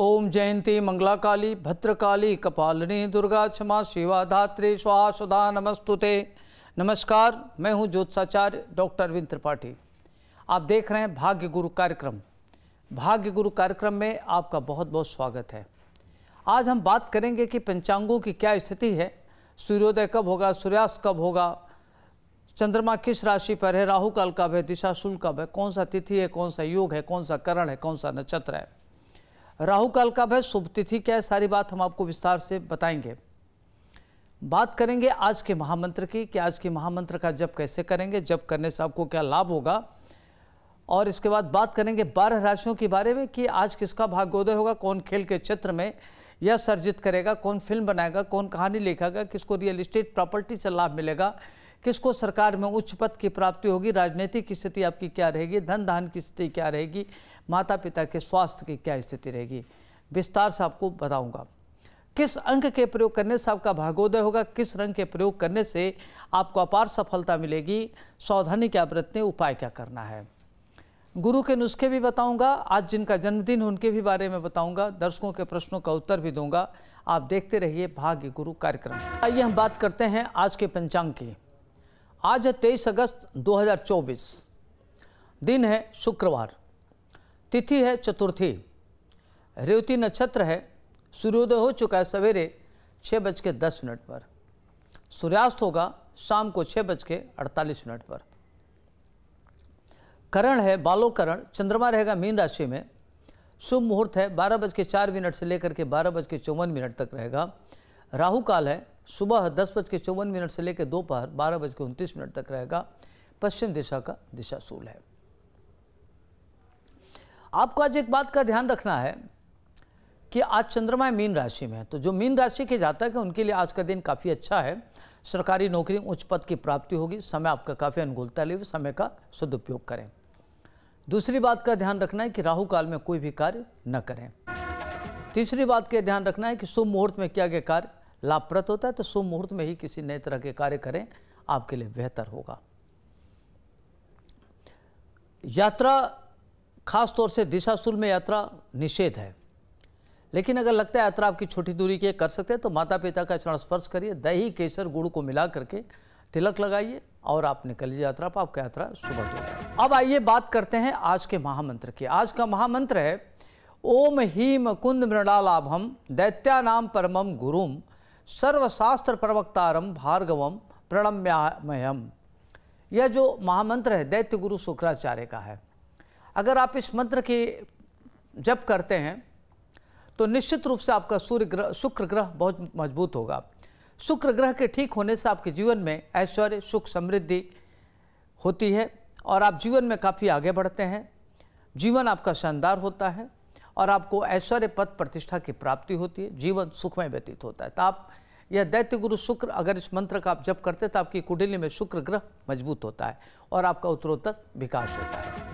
ओम जयंती मंगलाकाली भद्रकाली कपालिनी दुर्गा क्षमा शिवा धात्री स्वाहा सुधा नमस्तुते नमस्कार मैं हूं ज्योत्साचार्य डॉक्टर अरविंद त्रिपाठी आप देख रहे हैं भाग्य गुरु कार्यक्रम भाग्य गुरु कार्यक्रम में आपका बहुत बहुत स्वागत है आज हम बात करेंगे कि पंचांगों की क्या स्थिति है सूर्योदय कब होगा सूर्यास्त कब होगा चंद्रमा किस राशि पर है राहु काल कब है दिशा शुल्क कब है कौन सा तिथि है कौन सा योग है कौन सा करण है कौन सा नक्षत्र है राहु काल कब है शुभ तिथि क्या है सारी बात हम आपको विस्तार से बताएंगे बात करेंगे आज के महामंत्र की कि आज के महामंत्र का जप कैसे करेंगे जप करने से आपको क्या लाभ होगा और इसके बाद बात करेंगे बारह राशियों के बारे में कि आज किसका भाग्योदय होगा कौन खेल के क्षेत्र में यह सर्जित करेगा कौन फिल्म बनाएगा कौन कहानी लिखेगा किसको रियल इस्टेट प्रॉपर्टी से लाभ मिलेगा किसको सरकार में उच्च पद की प्राप्ति होगी राजनीतिक की स्थिति आपकी क्या रहेगी धन धान की स्थिति क्या रहेगी माता पिता के स्वास्थ्य की क्या स्थिति रहेगी विस्तार से आपको बताऊंगा किस अंक के प्रयोग करने से आपका भागोदय होगा किस रंग के प्रयोग करने से आपको अपार सफलता मिलेगी सावधानी क्या बरतने उपाय क्या करना है गुरु के नुस्खे भी बताऊंगा आज जिनका जन्मदिन है उनके भी बारे में बताऊंगा दर्शकों के प्रश्नों का उत्तर भी दूंगा आप देखते रहिए भाग्य गुरु कार्यक्रम आइए हम बात करते हैं आज के पंचांग की आज है तेईस अगस्त 2024 दिन है शुक्रवार तिथि है चतुर्थी रेवती नक्षत्र है सूर्योदय हो चुका है सवेरे छः बज के दस मिनट पर सूर्यास्त होगा शाम को छः बज के अड़तालीस मिनट पर करण है बालो करण चंद्रमा रहेगा मीन राशि में शुभ मुहूर्त है बारह बज के चार मिनट से लेकर के बारह बज के चौवन मिनट तक रहेगा राहु काल है सुबह दस बज के चौवन मिनट से लेकर दोपहर बारह बज के उनतीस मिनट तक रहेगा पश्चिम दिशा का दिशा सूल है आपको आज एक बात का ध्यान रखना है कि आज चंद्रमा मीन राशि में है तो जो मीन राशि के जातक है उनके लिए आज का दिन काफ़ी अच्छा है सरकारी नौकरी उच्च पद की प्राप्ति होगी समय आपका काफ़ी अनुकूलता ले समय का सदुपयोग करें दूसरी बात का ध्यान रखना है कि राहु काल में कोई भी कार्य न करें तीसरी बात का ध्यान रखना है कि शुभ मुहूर्त में किया गया कार्य लाभप्रद होता है तो शुभ मुहूर्त में ही किसी नए तरह के कार्य करें आपके लिए बेहतर होगा यात्रा खास तौर से दिशाशूल में यात्रा निषेध है लेकिन अगर लगता है यात्रा आपकी छोटी दूरी की कर सकते हैं तो माता पिता का चरण स्पर्श करिए दही केसर गुड़ को मिला करके तिलक लगाइए और आप निकलिए यात्रा पर आपका यात्रा सुबह हो अब आइए बात करते हैं आज के महामंत्र की आज का महामंत्र है ओम हीम कुंद मृणालाभम दैत्यानाम परमम गुरुम सर्वशास्त्र प्रवक्तारम भार्गवम प्रणम्यामयम यह जो महामंत्र है दैत्य गुरु शुक्राचार्य का है अगर आप इस मंत्र की जप करते हैं तो निश्चित रूप से आपका सूर्य ग्रह शुक्र ग्रह बहुत मजबूत होगा शुक्र ग्रह के ठीक होने से आपके जीवन में ऐश्वर्य सुख समृद्धि होती है और आप जीवन में काफ़ी आगे बढ़ते हैं जीवन आपका शानदार होता है और आपको ऐश्वर्य पद प्रतिष्ठा की प्राप्ति होती है जीवन सुखमय व्यतीत होता है तो आप यह दैत्य गुरु शुक्र अगर इस मंत्र का आप जप करते तो आपकी कुंडली में शुक्र ग्रह मजबूत होता है और आपका उत्तरोत्तर विकास होता है